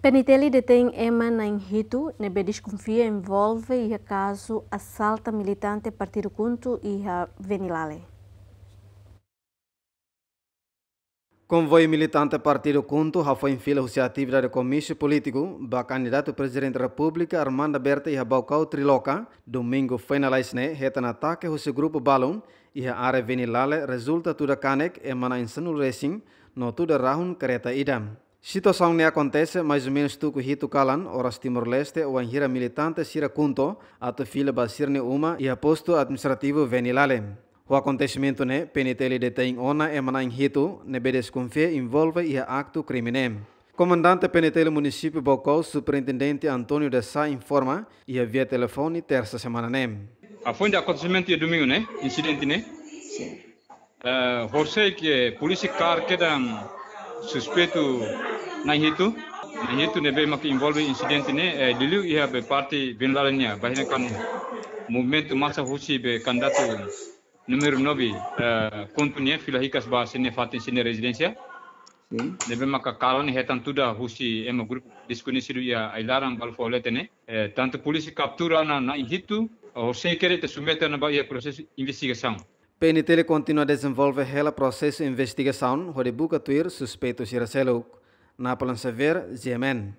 Penitelli detém Emma Nanhito, nebe desconfia, envolve e acaso assalta militante Partido Kunto e a Venilale. Convoio militante Partido Kunto já foi em fila a atividade do comício político do candidato presidente da República Armando Berta e a Balcão Triloca. Domingo foi na Laisne, reta na ataque o grupo Balão e a área Venilale resulta tudo canec, Emma mana insano racing no tudo rahun Creta idam. Situação ne acontece mais ou menos tuco hito calan, oras Timor-Leste, o anhira militante sira kunto, ato fila basirne uma e aposto administrativo venilale. O acontecimento ne penitele detém ona e manan hito, ne bedes confia envolve e acto criminem. Comandante penitele município Bocó, superintendente Antônio de Sá informa e via telefone terça semana ne. A fonte acontecimento eh, é domingo, né? Incidente, né? Sim. Uh, que polícia car que da suspeito na hitu na hitu ne be mak involve incident ne e eh, dilu iha be parti bin lalanya bahina kan movement masa husi be kandatu número 9 uh, kontunia filahikas ba sine fatin sine residência Sim. Hmm. Deve maka kalan hetan tuda husi ema grupo desconhecido ia ailaran balfolete ne. Eh, tanto polícia captura na na hitu, eh, o sem querer te submete na ba ia proses investigação. PNTL continua a desenvolver rela processo de investigação, onde busca atuar suspeitos de recelou. Na Palança Ver, GMN.